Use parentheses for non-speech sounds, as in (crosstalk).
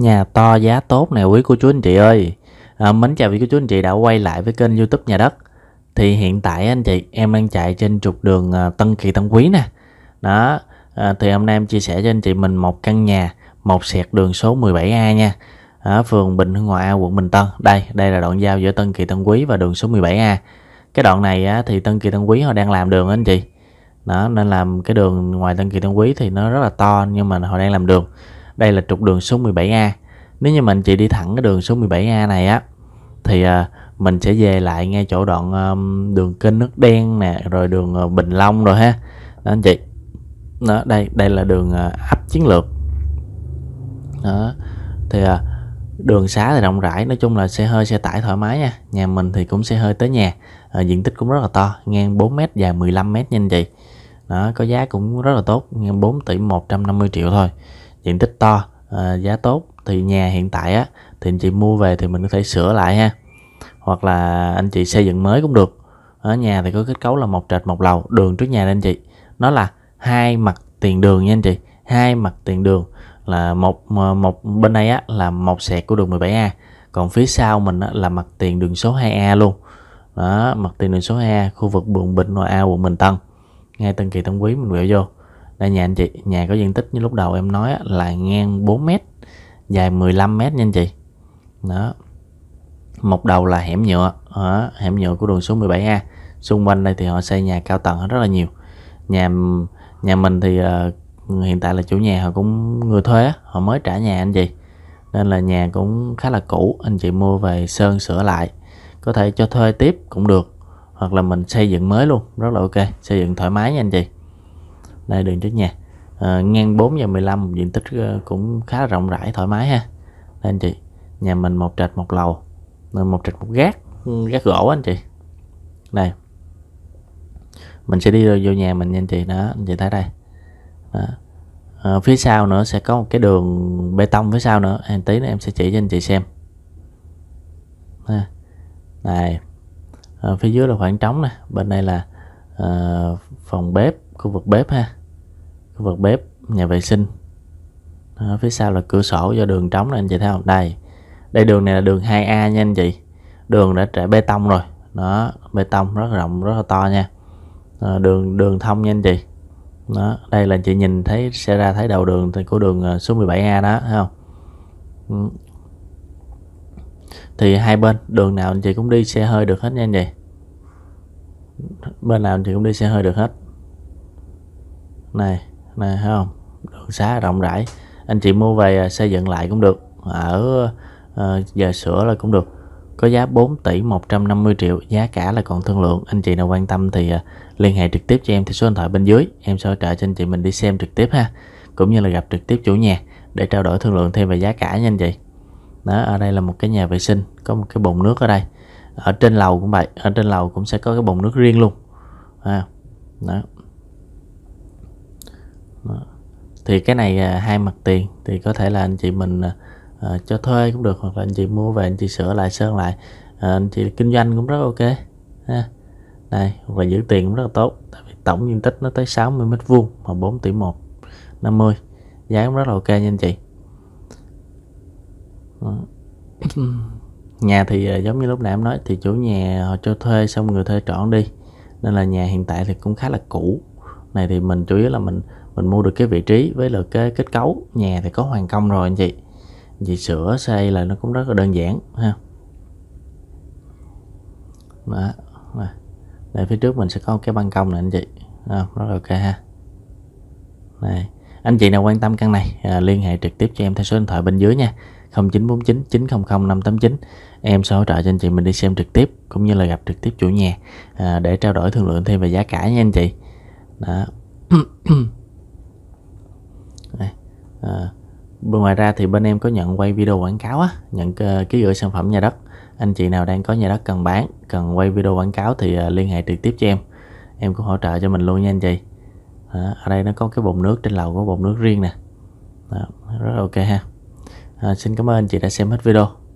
Nhà to giá tốt nè quý cô chú anh chị ơi à, Mến chào quý cô chú anh chị đã quay lại với kênh youtube nhà đất Thì hiện tại anh chị em đang chạy trên trục đường à, Tân Kỳ Tân Quý nè Đó à, Thì hôm nay em chia sẻ cho anh chị mình một căn nhà Một sẹt đường số 17A nha ở phường Bình Hưng Hòa A, quận Bình Tân Đây, đây là đoạn giao giữa Tân Kỳ Tân Quý và đường số 17A Cái đoạn này á, thì Tân Kỳ Tân Quý họ đang làm đường anh chị Đó, nên làm cái đường ngoài Tân Kỳ Tân Quý thì nó rất là to Nhưng mà họ đang làm đường đây là trục đường số 17A nếu như mình chỉ đi thẳng cái đường số 17A này á thì ờ, mình sẽ về lại ngay chỗ đoạn đường kênh nước đen nè rồi đường ờ, Bình Long rồi ha đó anh chị đó đây đây là đường uh, ờ, ấp chiến lược đó thì đường xá thì rộng rãi nói chung là xe hơi xe tải thoải mái nha nhà mình thì cũng xe hơi tới nhà à, diện tích cũng rất là to ngang 4m dài 15m nha anh chị đó có giá cũng rất là tốt ngang 4 tỷ 150 triệu thôi diện tích to à, giá tốt thì nhà hiện tại á thì anh chị mua về thì mình có thể sửa lại ha hoặc là anh chị xây dựng mới cũng được ở nhà thì có kết cấu là một trệt một lầu đường trước nhà đây anh chị nó là hai mặt tiền đường nha anh chị hai mặt tiền đường là một ờ, một bên đây á là một sẹt của đường 17A còn phía sau mình á, là mặt tiền đường số 2A luôn đó mặt tiền đường số 2A khu vực quận Bình Nội A quận Bình Tân ngay Tân Kỳ Tân Quý mình quẹo vô đây nhà anh chị nhà có diện tích như lúc đầu em nói là ngang 4 mét dài 15 mét nha anh chị đó một đầu là hẻm nhựa đó, hẻm nhựa của đường số 17A xung quanh đây thì họ xây nhà cao tầng rất là nhiều nhà nhà mình thì uh, hiện tại là chủ nhà họ cũng người thuê họ mới trả nhà anh chị nên là nhà cũng khá là cũ anh chị mua về sơn sửa lại có thể cho thuê tiếp cũng được hoặc là mình xây dựng mới luôn rất là ok xây dựng thoải mái nha anh chị đây đường trước nhà à, ngang 4 và 15 diện tích ờ, cũng khá là rộng rãi thoải mái ha đây anh chị nhà mình một trệt một lầu ờ, một trệt một gác ừ, gác gỗ anh chị đây mình sẽ đi vô nhà mình nha anh chị đó anh chị thấy đây đó. À, phía sau nữa sẽ có một cái đường bê tông phía sau nữa em tí nữa em sẽ chỉ cho anh chị xem ha. này à, phía dưới là khoảng trống nè bên đây là à, phòng bếp khu vực bếp ha khu vực bếp nhà vệ sinh đó, phía sau là cửa sổ do đường trống này anh chị thấy không đây đây đường này là đường 2A nha anh chị đường đã trải bê tông rồi đó bê tông rất là rộng rất là to nha à, đường đường thông nha anh chị đó đây là chị nhìn thấy sẽ ra thấy đầu đường của đường ờ, số 17A đó thấy không ừ. thì hai bên đường nào anh chị cũng đi xe hơi được hết nha anh chị bên nào anh chị cũng đi xe hơi được hết này nè thấy không đường xá rộng rãi anh chị mua về à, xây dựng lại cũng được ở ờ, giờ sửa là cũng được có giá 4 tỷ 150 triệu giá cả là còn thương lượng anh chị nào quan tâm thì à, liên hệ trực tiếp cho em thì số điện thoại bên dưới em sẽ trợ cho anh chị mình đi xem trực tiếp ha cũng như là gặp trực tiếp chủ nhà để trao đổi thương lượng thêm về giá cả nha anh chị đó ở đây là một cái nhà vệ sinh có một cái bồn nước ở đây ở trên lầu cũng vậy ở trên lầu cũng sẽ có cái bồn nước riêng luôn ha à, đó thì cái này à, hai mặt tiền thì có thể là anh chị mình à, à, cho thuê cũng được hoặc là anh chị mua về anh chị sửa lại sơn lại à, anh chị kinh doanh cũng rất ok ha này và giữ tiền cũng rất là tốt tại vì tổng diện tích nó tới 60 mét vuông mà 4 tỷ 1 50 giá cũng rất là ok nha anh chị (coughs) nhà thì à, giống như lúc nãy em nói thì chủ nhà họ cho thuê xong người thuê trọn đi nên là nhà hiện tại thì cũng khá là cũ này thì mình chủ yếu là mình mình mua được cái vị trí với là cái kết cấu nhà thì có hoàn công rồi anh chị anh sửa xây là nó cũng rất là đơn giản ha đó, đó. đây phía trước mình sẽ có cái ban công này anh chị đó, rất là ok ha này, anh chị nào quan tâm căn này à, liên hệ trực tiếp cho em theo số điện thoại bên dưới nha 0949 900 589 em sẽ hỗ trợ cho anh chị mình đi xem trực tiếp cũng như là gặp trực tiếp chủ nhà à, để trao đổi thương lượng thêm về giá cả nha anh chị đó (clears throat) Đây. À, ngoài ra thì bên em có nhận quay video quảng cáo á, nhận ờ, ký gửi sản phẩm nhà đất. Anh chị nào đang có nhà đất cần bán, cần quay video quảng cáo thì ờ, liên hệ trực tiếp cho em. Em cũng hỗ trợ cho mình luôn nha anh chị. À, ở đây nó có cái bồn nước trên lầu có bồn nước riêng nè. Đó, rất là ok ha. À, xin cảm ơn anh chị đã xem hết video.